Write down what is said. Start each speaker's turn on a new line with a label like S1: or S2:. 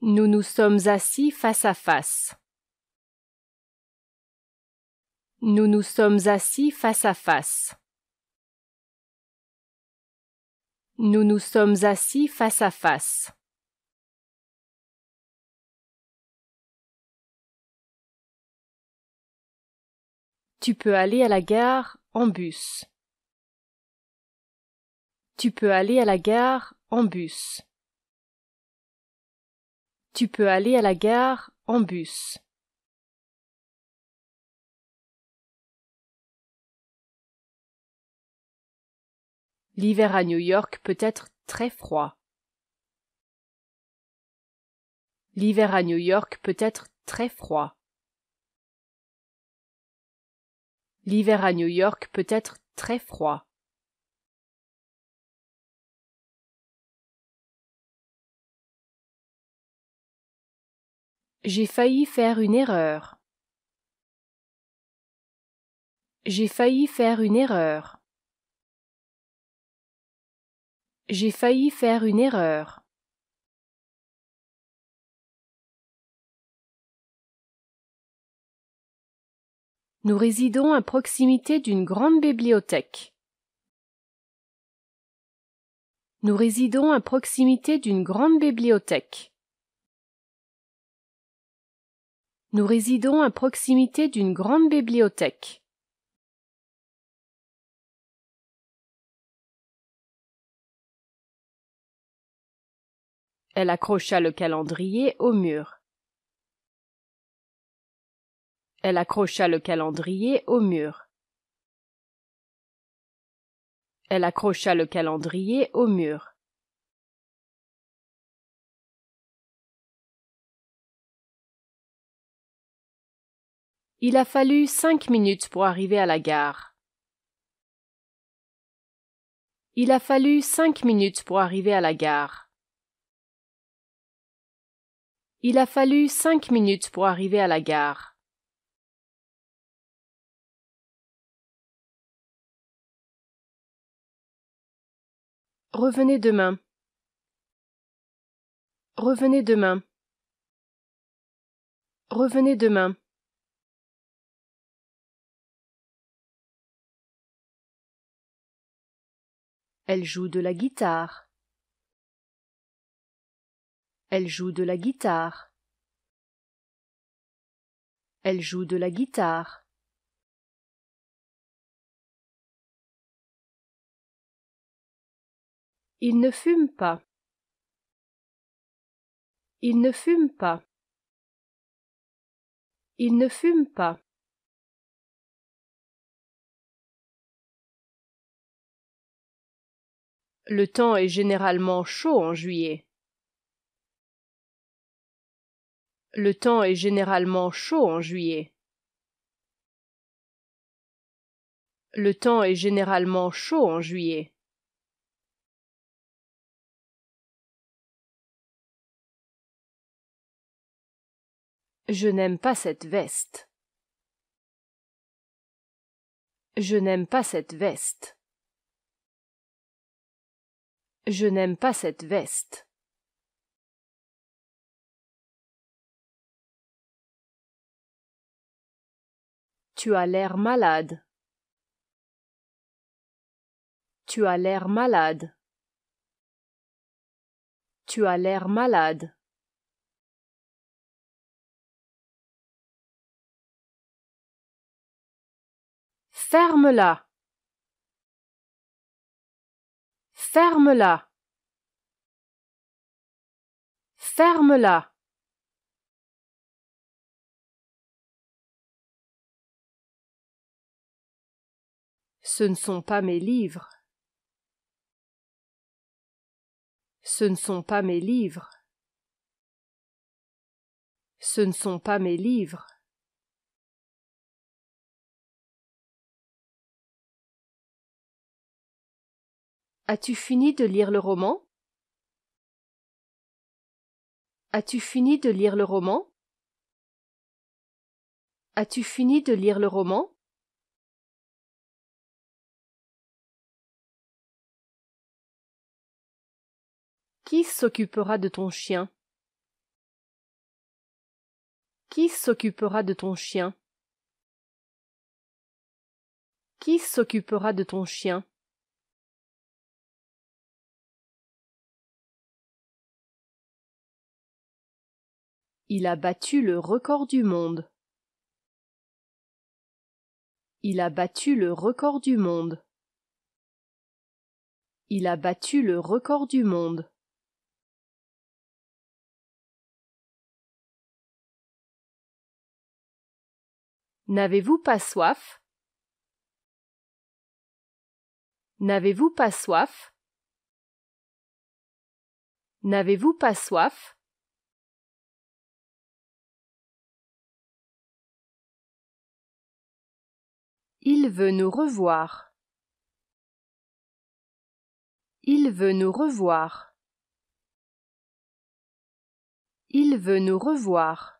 S1: Nous nous sommes assis face à face. Nous nous sommes assis face à face. Nous nous sommes assis face à face. Tu peux aller à la gare en bus. Tu peux aller à la gare en bus. Tu peux aller à la gare en bus. L'hiver à New York peut être très froid. L'hiver à New York peut être très froid. L'hiver à New York peut être très froid. J'ai failli faire une erreur. J'ai failli faire une erreur. J'ai failli faire une erreur. Nous résidons à proximité d'une grande bibliothèque. Nous résidons à proximité d'une grande bibliothèque. Nous résidons à proximité d'une grande bibliothèque. Elle accrocha le calendrier au mur. Elle accrocha le calendrier au mur. Elle accrocha le calendrier au mur. Il a fallu cinq minutes pour arriver à la gare. Il a fallu cinq minutes pour arriver à la gare. Il a fallu cinq minutes pour arriver à la gare. Revenez demain. Revenez demain. Revenez demain. Elle joue de la guitare. Elle joue de la guitare. Elle joue de la guitare. Il ne fume pas. Il ne fume pas. Il ne fume pas. Le temps est généralement chaud en juillet. Le temps est généralement chaud en juillet. Le temps est généralement chaud en juillet. Je n'aime pas cette veste. Je n'aime pas cette veste. Je n'aime pas cette veste. Tu as l'air malade. Tu as l'air malade. Tu as l'air malade. Ferme-la. Ferme-la. Ferme-la. Ce ne sont pas mes livres. Ce ne sont pas mes livres. Ce ne sont pas mes livres. As-tu fini de lire le roman As-tu fini de lire le roman As-tu fini de lire le roman Qui s'occupera de ton chien Qui s'occupera de ton chien Qui s'occupera de ton chien Il a battu le record du monde. Il a battu le record du monde. Il a battu le record du monde. N'avez-vous pas soif N'avez-vous pas soif N'avez-vous pas soif Il veut nous revoir. Il veut nous revoir. Il veut nous revoir.